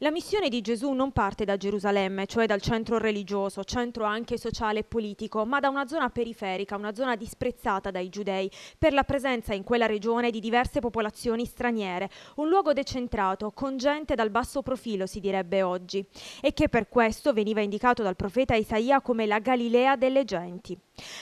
La missione di Gesù non parte da Gerusalemme, cioè dal centro religioso, centro anche sociale e politico, ma da una zona periferica, una zona disprezzata dai giudei per la presenza in quella regione di diverse popolazioni straniere, un luogo decentrato, con gente dal basso profilo si direbbe oggi, e che per questo veniva indicato dal profeta Isaia come la Galilea delle genti.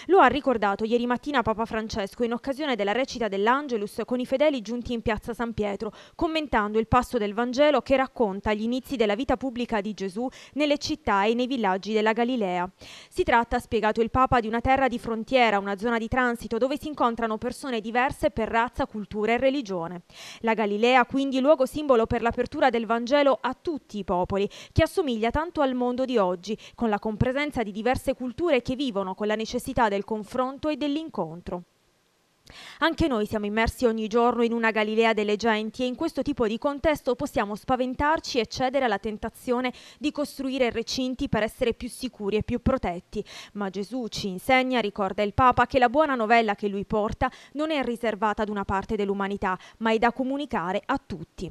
Lo ha ricordato ieri mattina Papa Francesco in occasione della recita dell'Angelus con i fedeli giunti in piazza San Pietro, commentando il passo del Vangelo che racconta gli inizi della vita pubblica di Gesù nelle città e nei villaggi della Galilea. Si tratta, ha spiegato il Papa, di una terra di frontiera, una zona di transito dove si incontrano persone diverse per razza, cultura e religione. La Galilea quindi luogo simbolo per l'apertura del Vangelo a tutti i popoli, che assomiglia tanto al mondo di oggi, con la compresenza di diverse culture che vivono con la necessità necessità del confronto e dell'incontro. Anche noi siamo immersi ogni giorno in una Galilea delle genti e in questo tipo di contesto possiamo spaventarci e cedere alla tentazione di costruire recinti per essere più sicuri e più protetti. Ma Gesù ci insegna, ricorda il Papa, che la buona novella che lui porta non è riservata ad una parte dell'umanità, ma è da comunicare a tutti.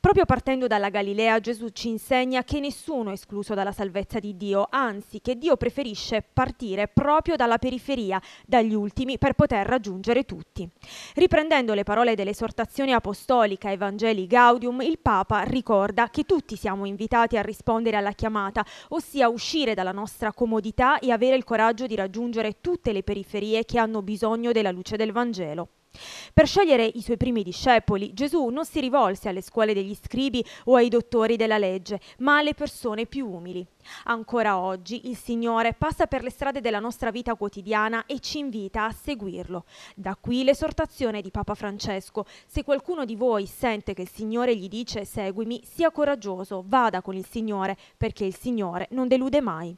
Proprio partendo dalla Galilea, Gesù ci insegna che nessuno è escluso dalla salvezza di Dio, anzi che Dio preferisce partire proprio dalla periferia, dagli ultimi, per poter raggiungere tutti. Riprendendo le parole dell'esortazione apostolica Evangeli Gaudium, il Papa ricorda che tutti siamo invitati a rispondere alla chiamata, ossia uscire dalla nostra comodità e avere il coraggio di raggiungere tutte le periferie che hanno bisogno della luce del Vangelo. Per scegliere i suoi primi discepoli, Gesù non si rivolse alle scuole degli scribi o ai dottori della legge, ma alle persone più umili. Ancora oggi il Signore passa per le strade della nostra vita quotidiana e ci invita a seguirlo. Da qui l'esortazione di Papa Francesco. Se qualcuno di voi sente che il Signore gli dice seguimi, sia coraggioso, vada con il Signore, perché il Signore non delude mai.